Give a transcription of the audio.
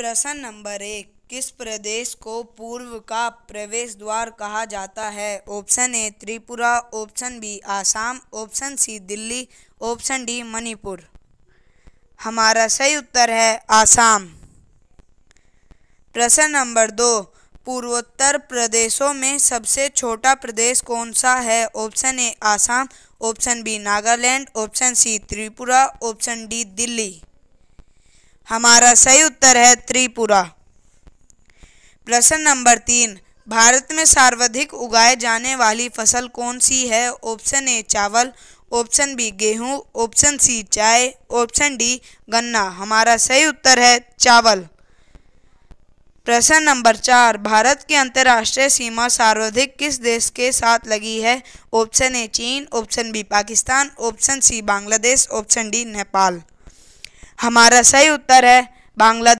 प्रश्न नंबर एक किस प्रदेश को पूर्व का प्रवेश द्वार कहा जाता है option A Tripura option B Assam option C Delhi option D Manipur हमारा सही उत्तर है आसाम प्रश्न नंबर दो पूर्वोत्तर प्रदेशों में सबसे छोटा प्रदेश कौन सा है option A Assam option B Nagaland option C Tripura option D Delhi हमारा सही उत्तर है त्रिपुरा प्रश्न नंबर तीन भारत में सर्वाधिक उगाए जाने वाली फसल कौन सी है ऑप्शन ए चावल ऑप्शन बी गेहूं ऑप्शन सी चाय ऑप्शन डी गन्ना हमारा सही उत्तर है चावल प्रश्न नंबर चार भारत की अंतर्राष्ट्रीय सीमा सर्वाधिक किस देश के साथ लगी है ऑप्शन ए चीन option B Pakistan option C Bangladesh option D Nepal हमारा सही उत्तर है बांग्लादेश